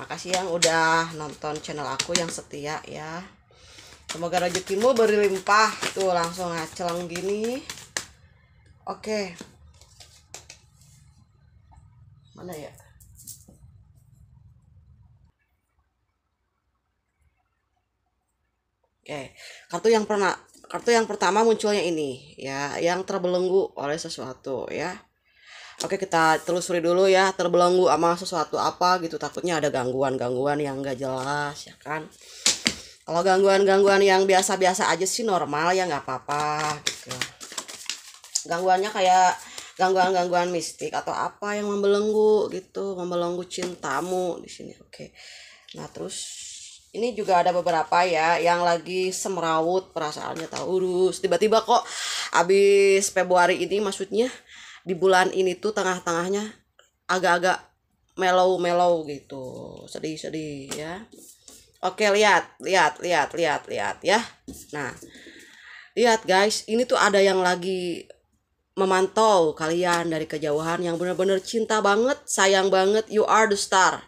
Makasih yang udah nonton channel aku yang setia ya. Semoga rezekimu berlimpah. Tuh langsung ngaceleng gini. Oke. Mana ya? Oke, kartu yang pernah kartu yang pertama munculnya ini ya, yang terbelenggu oleh sesuatu ya oke kita telusuri dulu ya terbelenggu sama sesuatu apa gitu takutnya ada gangguan-gangguan yang nggak jelas ya kan kalau gangguan-gangguan yang biasa-biasa aja sih normal ya nggak apa-apa gitu gangguannya kayak gangguan-gangguan mistik atau apa yang membelenggu gitu membelenggu cintamu di sini oke nah terus ini juga ada beberapa ya yang lagi semrawut perasaannya tahu urus tiba-tiba kok abis Februari ini maksudnya di bulan ini tuh tengah-tengahnya agak-agak mellow-mellow gitu sedih-sedih ya oke lihat lihat lihat lihat lihat ya nah lihat guys ini tuh ada yang lagi memantau kalian dari kejauhan yang benar-benar cinta banget, sayang banget, you are the star.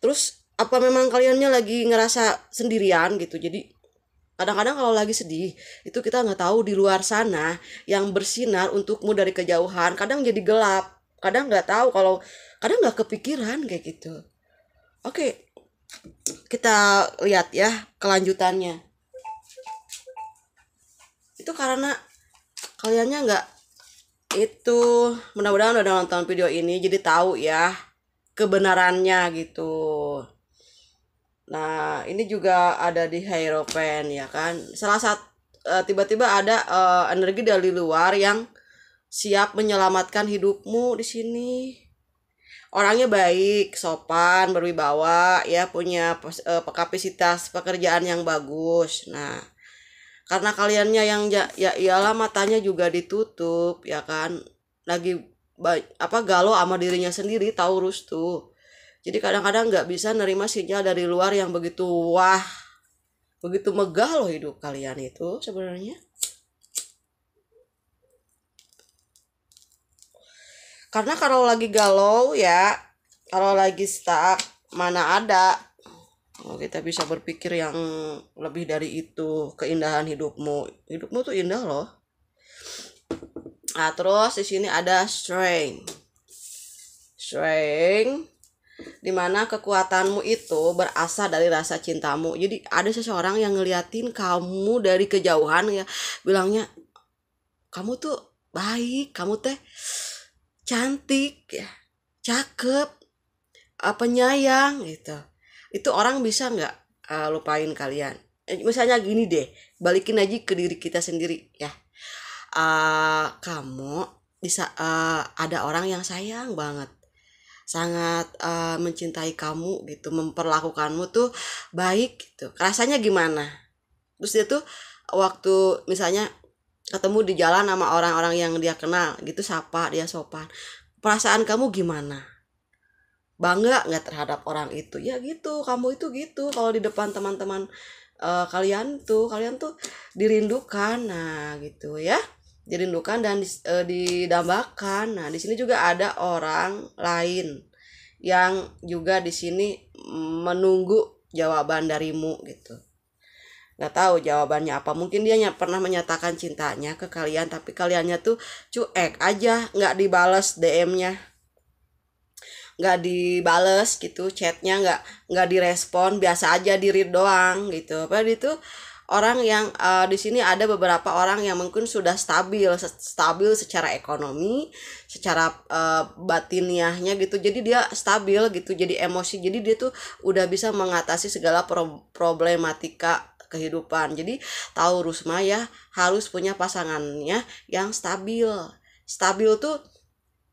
Terus apa memang kaliannya lagi ngerasa sendirian gitu? Jadi kadang-kadang kalau lagi sedih itu kita nggak tahu di luar sana yang bersinar untukmu dari kejauhan kadang jadi gelap kadang nggak tahu kalau kadang nggak kepikiran kayak gitu oke kita lihat ya kelanjutannya itu karena kaliannya nggak itu mudah-mudahan udah nonton video ini jadi tahu ya kebenarannya gitu Nah, ini juga ada di Pen ya kan. Salah satu tiba eh, tiba-tiba ada uh, energi dari luar yang siap menyelamatkan hidupmu di sini. Orangnya baik, sopan, berwibawa, ya punya uh, kapasitas pekerjaan yang bagus. Nah, karena kaliannya yang ja, ya ialah matanya juga ditutup, ya kan. Lagi apa galau sama dirinya sendiri, Taurus tuh jadi kadang-kadang nggak bisa nerima sinyal dari luar yang begitu wah, begitu megah loh hidup kalian itu sebenarnya. Karena kalau lagi galau ya, kalau lagi stuck mana ada oh, kita bisa berpikir yang lebih dari itu keindahan hidupmu. Hidupmu tuh indah loh. Nah, terus di sini ada strength. Strength dimana kekuatanmu itu berasal dari rasa cintamu jadi ada seseorang yang ngeliatin kamu dari kejauhan ya bilangnya kamu tuh baik kamu teh cantik ya cakep eh, penyayang gitu itu orang bisa nggak uh, lupain kalian eh, misalnya gini deh balikin aja ke diri kita sendiri ya uh, kamu bisa uh, ada orang yang sayang banget sangat uh, mencintai kamu gitu memperlakukanmu tuh baik gitu rasanya gimana terus dia tuh waktu misalnya ketemu di jalan sama orang-orang yang dia kenal gitu sapa dia sopan perasaan kamu gimana bangga nggak terhadap orang itu ya gitu kamu itu gitu kalau di depan teman-teman uh, kalian tuh kalian tuh dirindukan nah gitu ya dirindukan dan e, didambakan. Nah, di sini juga ada orang lain yang juga di sini menunggu jawaban darimu gitu. Gak tahu jawabannya apa. Mungkin dia pernah menyatakan cintanya ke kalian, tapi kaliannya tuh cuek aja, nggak dibales DM-nya nggak dibales gitu chatnya nggak nggak direspon biasa aja di read doang gitu padahal itu orang yang uh, di sini ada beberapa orang yang mungkin sudah stabil stabil secara ekonomi secara uh, batiniahnya gitu jadi dia stabil gitu jadi emosi jadi dia tuh udah bisa mengatasi segala pro problematika kehidupan jadi Taurus Maya harus punya pasangannya yang stabil stabil tuh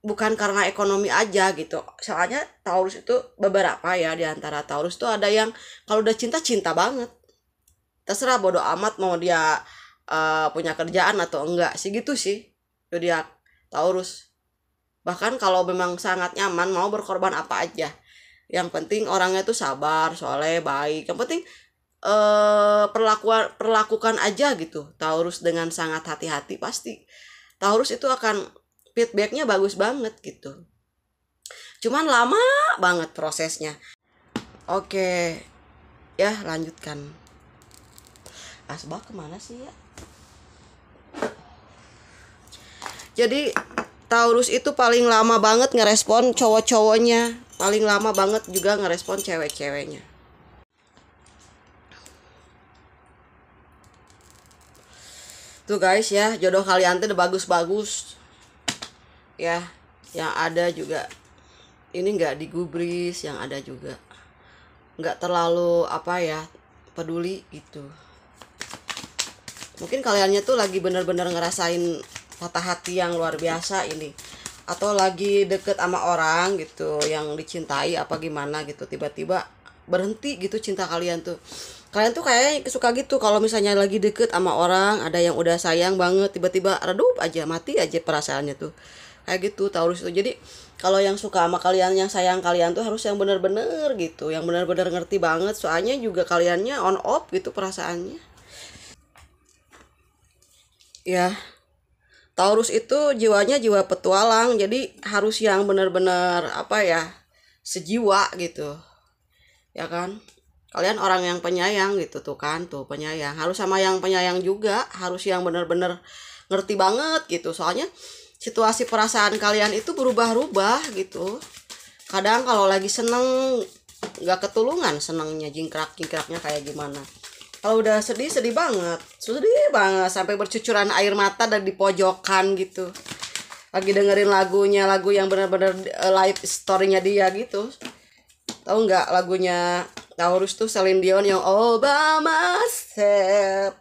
bukan karena ekonomi aja gitu soalnya Taurus itu beberapa ya di antara Taurus tuh ada yang kalau udah cinta cinta banget terserah bodoh amat mau dia uh, punya kerjaan atau enggak sih gitu sih zodiak ya, Taurus bahkan kalau memang sangat nyaman mau berkorban apa aja yang penting orangnya tuh sabar soleh baik yang penting eh perlakuan perlakukan aja gitu Taurus dengan sangat hati-hati pasti Taurus itu akan feedbacknya bagus banget gitu cuman lama banget prosesnya oke ya lanjutkan asbak kemana sih ya jadi Taurus itu paling lama banget ngerespon cowok-cowoknya paling lama banget juga ngerespon cewek-ceweknya tuh guys ya jodoh kalian tuh udah bagus-bagus ya yang ada juga ini nggak digubris yang ada juga nggak terlalu apa ya peduli gitu mungkin kaliannya tuh lagi bener-bener ngerasain patah hati yang luar biasa ini atau lagi deket sama orang gitu yang dicintai apa gimana gitu tiba-tiba berhenti gitu cinta kalian tuh kalian tuh kayak suka gitu kalau misalnya lagi deket sama orang ada yang udah sayang banget tiba-tiba redup aja mati aja perasaannya tuh kayak gitu Taurus itu jadi kalau yang suka sama kalian yang sayang kalian tuh harus yang bener-bener gitu yang bener-bener ngerti banget soalnya juga kaliannya on off gitu perasaannya ya Taurus itu jiwanya jiwa petualang jadi harus yang benar-benar apa ya sejiwa gitu ya kan kalian orang yang penyayang gitu tuh kan tuh penyayang harus sama yang penyayang juga harus yang benar-benar ngerti banget gitu soalnya situasi perasaan kalian itu berubah-ubah gitu kadang kalau lagi seneng nggak ketulungan senengnya jingkrak jingkraknya kayak gimana kalau udah sedih sedih banget sedih banget sampai bercucuran air mata dan di pojokan gitu lagi dengerin lagunya lagu yang benar-benar eh, live storynya dia gitu tahu nggak lagunya Taurus tuh Celine Dion yang Obama by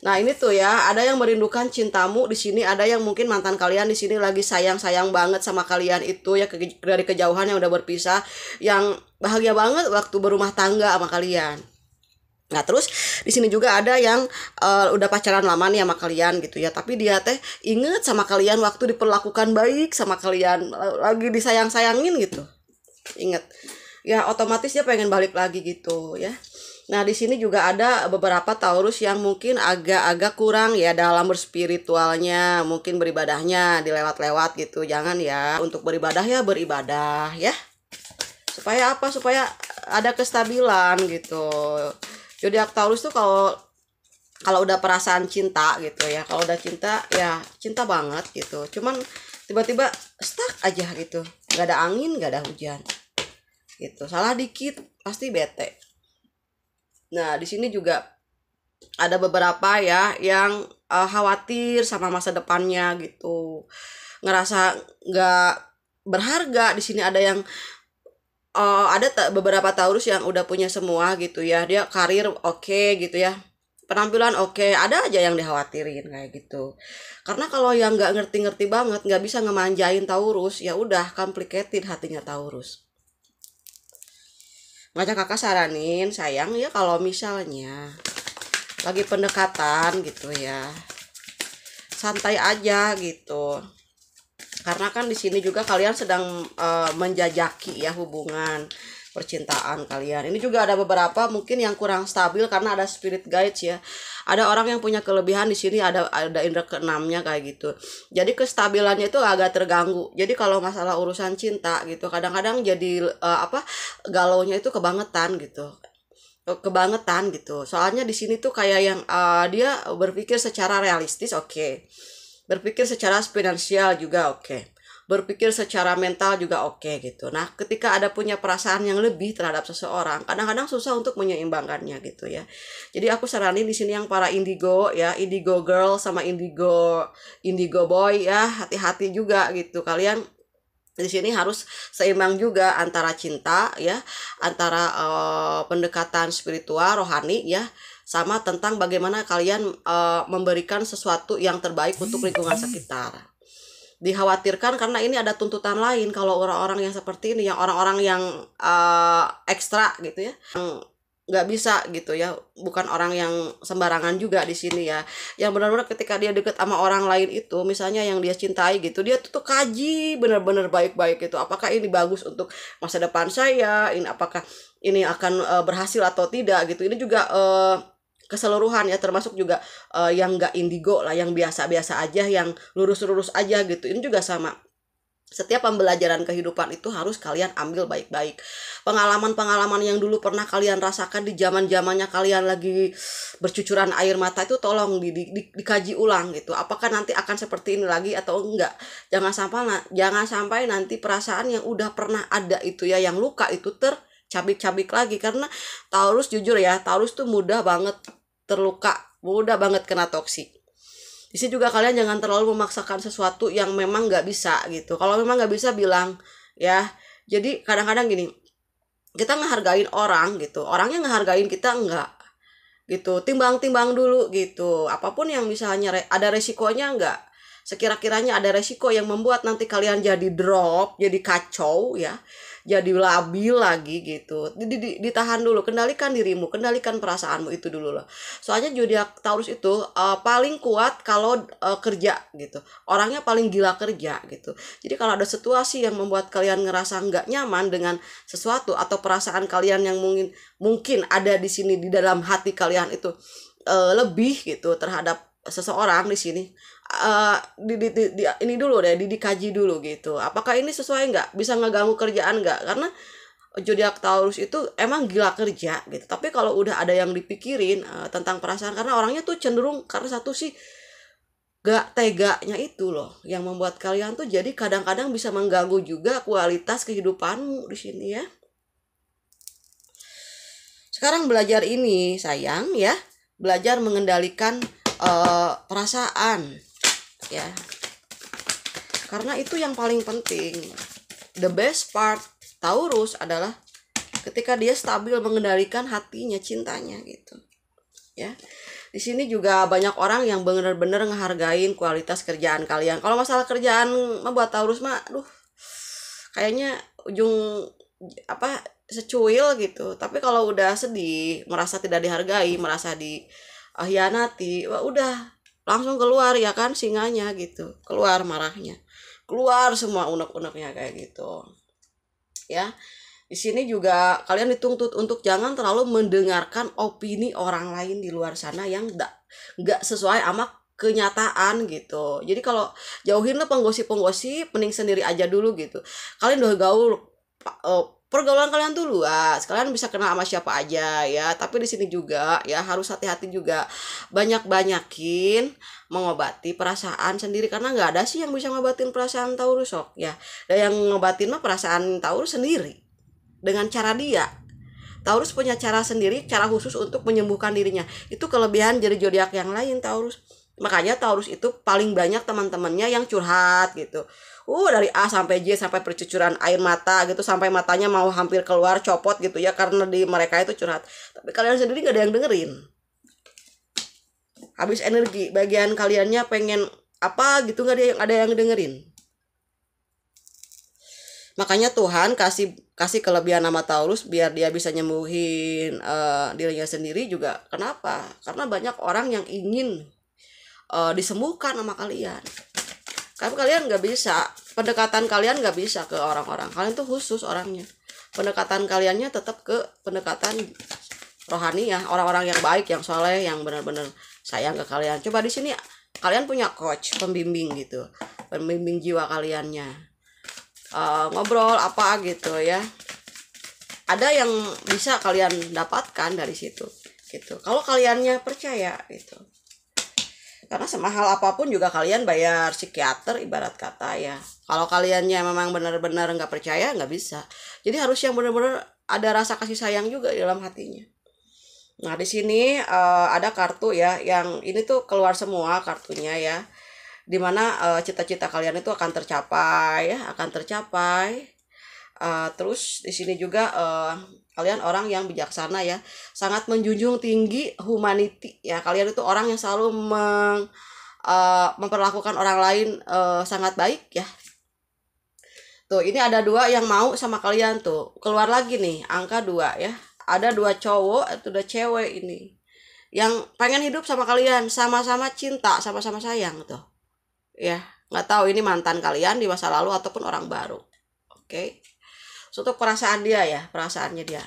Nah ini tuh ya ada yang merindukan cintamu di sini ada yang mungkin mantan kalian di sini lagi sayang sayang banget sama kalian itu ya dari kejauhan yang udah berpisah yang bahagia banget waktu berumah tangga sama kalian Nah terus di sini juga ada yang uh, udah pacaran lama nih sama kalian gitu ya tapi dia teh inget sama kalian waktu diperlakukan baik sama kalian eh, lagi disayang sayangin gitu Ingat ya otomatis dia pengen balik lagi gitu ya nah di sini juga ada beberapa taurus yang mungkin agak-agak kurang ya dalam berspiritualnya mungkin beribadahnya dilewat-lewat gitu jangan ya untuk beribadah ya beribadah ya supaya apa supaya ada kestabilan gitu zodiak Taurus tuh kalau kalau udah perasaan cinta gitu ya kalau udah cinta ya cinta banget gitu cuman tiba-tiba stuck aja gitu nggak ada angin nggak ada hujan gitu salah dikit pasti bete nah di sini juga ada beberapa ya yang uh, khawatir sama masa depannya gitu ngerasa nggak berharga di sini ada yang uh, ada beberapa Taurus yang udah punya semua gitu ya dia karir oke okay, gitu ya penampilan oke okay. ada aja yang dikhawatirin kayak gitu karena kalau yang nggak ngerti-ngerti banget nggak bisa ngemanjain Taurus ya udah complicated hatinya Taurus ngajak kakak saranin sayang ya kalau misalnya lagi pendekatan gitu ya santai aja gitu karena kan di sini juga kalian sedang uh, menjajaki ya hubungan percintaan kalian ini juga ada beberapa mungkin yang kurang stabil karena ada spirit guides ya ada orang yang punya kelebihan di sini ada ada indra keenamnya kayak gitu jadi kestabilannya itu agak terganggu jadi kalau masalah urusan cinta gitu kadang-kadang jadi uh, apa galonya itu kebangetan gitu oh, kebangetan gitu soalnya di sini tuh kayak yang uh, dia berpikir secara realistis oke okay berpikir secara finansial juga oke okay. berpikir secara mental juga oke okay, gitu nah ketika ada punya perasaan yang lebih terhadap seseorang kadang-kadang susah untuk menyeimbangkannya gitu ya jadi aku saranin di sini yang para indigo ya indigo girl sama indigo indigo boy ya hati-hati juga gitu kalian di sini harus seimbang juga antara cinta ya antara uh, pendekatan spiritual rohani ya sama tentang bagaimana kalian e, memberikan sesuatu yang terbaik untuk lingkungan sekitar. Dikhawatirkan karena ini ada tuntutan lain kalau orang-orang yang seperti ini, yang orang-orang yang e, ekstra gitu ya, yang nggak bisa gitu ya, bukan orang yang sembarangan juga di sini ya. Yang benar-benar ketika dia deket sama orang lain itu, misalnya yang dia cintai gitu, dia tuh, kaji bener-bener baik-baik gitu. Apakah ini bagus untuk masa depan saya? Ini apakah ini akan e, berhasil atau tidak gitu? Ini juga keseluruhan ya termasuk juga uh, yang nggak indigo lah yang biasa-biasa aja yang lurus-lurus aja gitu ini juga sama setiap pembelajaran kehidupan itu harus kalian ambil baik-baik. Pengalaman-pengalaman yang dulu pernah kalian rasakan di zaman-zamannya kalian lagi bercucuran air mata itu tolong di, di, di, dikaji ulang gitu. Apakah nanti akan seperti ini lagi atau enggak? Jangan sampai jangan sampai nanti perasaan yang udah pernah ada itu ya yang luka itu tercabik-cabik lagi karena Taurus jujur ya, Taurus tuh mudah banget terluka mudah banget kena toksik di sini juga kalian jangan terlalu memaksakan sesuatu yang memang nggak bisa gitu kalau memang nggak bisa bilang ya jadi kadang-kadang gini kita ngehargain orang gitu orangnya ngehargain kita enggak gitu timbang-timbang dulu gitu apapun yang misalnya ada resikonya enggak sekira-kiranya ada resiko yang membuat nanti kalian jadi drop jadi kacau ya jadi labil lagi gitu di, di, ditahan dulu kendalikan dirimu kendalikan perasaanmu itu dulu loh soalnya zodiak Taurus itu uh, paling kuat kalau uh, kerja gitu orangnya paling gila kerja gitu jadi kalau ada situasi yang membuat kalian ngerasa nggak nyaman dengan sesuatu atau perasaan kalian yang mungkin mungkin ada di sini di dalam hati kalian itu uh, lebih gitu terhadap seseorang di sini Eh, di, di, di, di, ini dulu deh, di, dikaji dulu gitu. Apakah ini sesuai nggak? Bisa ngeganggu kerjaan nggak? Karena zodiak Taurus itu emang gila kerja gitu. Tapi kalau udah ada yang dipikirin uh, tentang perasaan karena orangnya tuh cenderung karena satu sih gak teganya itu loh yang membuat kalian tuh jadi kadang-kadang bisa mengganggu juga kualitas kehidupanmu di sini ya. Sekarang belajar ini sayang ya, belajar mengendalikan uh, perasaan ya karena itu yang paling penting the best part Taurus adalah ketika dia stabil mengendalikan hatinya cintanya gitu ya di sini juga banyak orang yang benar-benar ngehargain kualitas kerjaan kalian kalau masalah kerjaan mah buat Taurus mah aduh kayaknya ujung apa secuil gitu tapi kalau udah sedih merasa tidak dihargai merasa di dihianati ah, wah udah langsung keluar ya kan singanya gitu keluar marahnya keluar semua unek-uneknya kayak gitu ya di sini juga kalian dituntut untuk jangan terlalu mendengarkan opini orang lain di luar sana yang nggak nggak sesuai sama kenyataan gitu. Jadi kalau jauhin lah penggosip-penggosip, mending sendiri aja dulu gitu. Kalian udah gaul eh, pergaulan kalian tuh luas kalian bisa kenal sama siapa aja ya tapi di sini juga ya harus hati-hati juga banyak banyakin mengobati perasaan sendiri karena nggak ada sih yang bisa ngobatin perasaan Taurus sok ya dan yang ngobatin mah perasaan Taurus sendiri dengan cara dia Taurus punya cara sendiri cara khusus untuk menyembuhkan dirinya itu kelebihan jadi jodiak yang lain Taurus makanya Taurus itu paling banyak teman-temannya yang curhat gitu uh dari A sampai J sampai percucuran air mata gitu sampai matanya mau hampir keluar copot gitu ya karena di mereka itu curhat tapi kalian sendiri nggak ada yang dengerin habis energi bagian kaliannya pengen apa gitu nggak ada yang ada yang dengerin makanya Tuhan kasih kasih kelebihan nama Taurus biar dia bisa nyembuhin uh, dirinya sendiri juga kenapa karena banyak orang yang ingin uh, disembuhkan sama kalian tapi kalian nggak bisa pendekatan kalian nggak bisa ke orang-orang kalian tuh khusus orangnya pendekatan kaliannya tetap ke pendekatan rohani ya orang-orang yang baik yang soleh yang benar-benar sayang ke kalian coba di sini kalian punya coach pembimbing gitu pembimbing jiwa kaliannya uh, ngobrol apa gitu ya ada yang bisa kalian dapatkan dari situ gitu kalau kaliannya percaya gitu karena semahal apapun juga kalian bayar psikiater ibarat kata ya kalau kaliannya memang benar-benar nggak percaya nggak bisa jadi harus yang benar-benar ada rasa kasih sayang juga di dalam hatinya nah di sini uh, ada kartu ya yang ini tuh keluar semua kartunya ya dimana cita eh, cita-cita kalian itu akan tercapai ya akan tercapai uh, terus di sini juga uh, kalian orang yang bijaksana ya sangat menjunjung tinggi humanity ya kalian itu orang yang selalu meng, uh, memperlakukan orang lain uh, sangat baik ya tuh ini ada dua yang mau sama kalian tuh keluar lagi nih angka dua ya ada dua cowok atau dua cewek ini yang pengen hidup sama kalian sama-sama cinta sama-sama sayang tuh ya nggak tahu ini mantan kalian di masa lalu ataupun orang baru oke okay? untuk perasaan dia ya perasaannya dia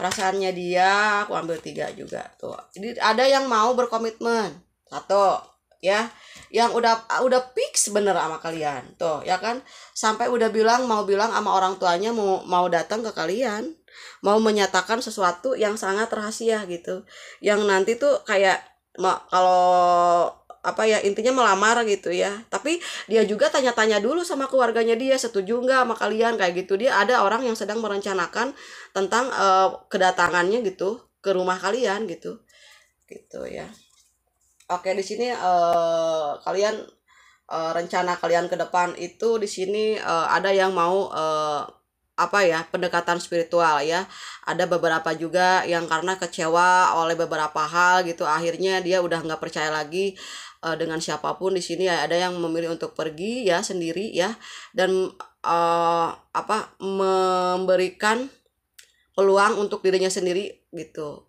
perasaannya dia aku ambil tiga juga tuh jadi ada yang mau berkomitmen satu ya yang udah udah fix bener sama kalian tuh ya kan sampai udah bilang mau bilang sama orang tuanya mau mau datang ke kalian mau menyatakan sesuatu yang sangat rahasia gitu yang nanti tuh kayak kalau apa ya intinya melamar gitu ya tapi dia juga tanya-tanya dulu sama keluarganya dia setuju nggak sama kalian kayak gitu dia ada orang yang sedang merencanakan tentang uh, kedatangannya gitu ke rumah kalian gitu gitu ya oke di sini uh, kalian uh, rencana kalian ke depan itu di sini uh, ada yang mau uh, apa ya pendekatan spiritual ya ada beberapa juga yang karena kecewa oleh beberapa hal gitu akhirnya dia udah nggak percaya lagi uh, dengan siapapun di sini ya ada yang memilih untuk pergi ya sendiri ya dan uh, apa memberikan peluang untuk dirinya sendiri gitu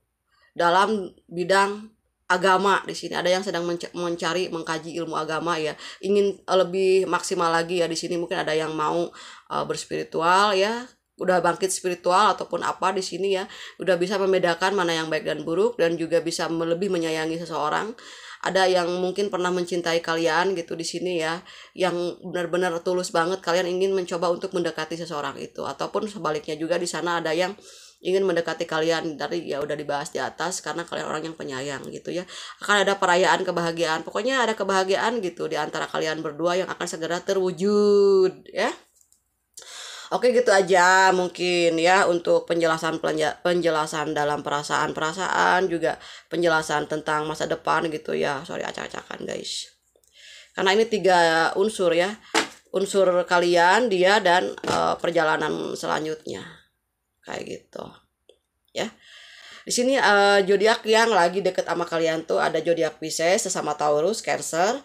dalam bidang agama di sini ada yang sedang mencari mengkaji ilmu agama ya ingin eh, lebih maksimal lagi ya di sini mungkin ada yang mau uh, berspiritual ya udah bangkit spiritual ataupun apa di sini ya udah bisa membedakan mana yang baik dan buruk dan juga bisa lebih menyayangi seseorang ada yang mungkin pernah mencintai kalian gitu di sini ya yang benar-benar tulus banget kalian ingin mencoba untuk mendekati seseorang itu ataupun sebaliknya juga di sana ada yang ingin mendekati kalian dari ya udah dibahas di atas karena kalian orang yang penyayang gitu ya akan ada perayaan kebahagiaan pokoknya ada kebahagiaan gitu di antara kalian berdua yang akan segera terwujud ya Oke gitu aja mungkin ya untuk penjelasan penjelasan dalam perasaan-perasaan juga penjelasan tentang masa depan gitu ya. Sorry acak-acakan guys. Karena ini tiga unsur ya. Unsur kalian, dia dan uh, perjalanan selanjutnya. Kayak gitu. Ya. Di sini uh, zodiak yang lagi deket sama kalian tuh ada zodiak Pisces, sesama Taurus, Cancer,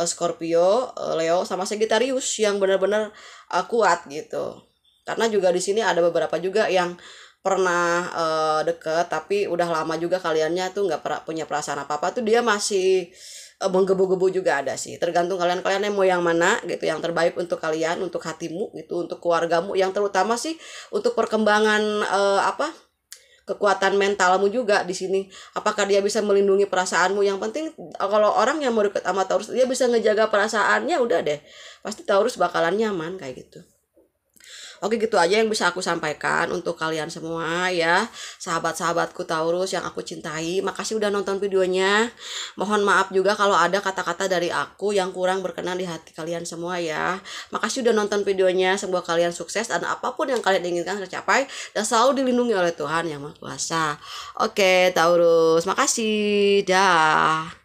eh, Scorpio, Leo sama Sagittarius yang benar-benar uh, kuat gitu karena juga di sini ada beberapa juga yang pernah e, deket tapi udah lama juga kaliannya tuh nggak pernah punya perasaan apa apa tuh dia masih e, menggebu-gebu juga ada sih tergantung kalian kalian yang mau yang mana gitu yang terbaik untuk kalian untuk hatimu gitu untuk keluargamu yang terutama sih untuk perkembangan e, apa kekuatan mentalmu juga di sini apakah dia bisa melindungi perasaanmu yang penting kalau orang yang mau deket sama Taurus dia bisa ngejaga perasaannya udah deh pasti Taurus bakalan nyaman kayak gitu Oke gitu aja yang bisa aku sampaikan untuk kalian semua ya Sahabat-sahabatku Taurus yang aku cintai Makasih udah nonton videonya Mohon maaf juga kalau ada kata-kata dari aku yang kurang berkenan di hati kalian semua ya Makasih udah nonton videonya Semoga kalian sukses dan apapun yang kalian inginkan tercapai Dan selalu dilindungi oleh Tuhan Yang Maha Kuasa Oke Taurus makasih Dah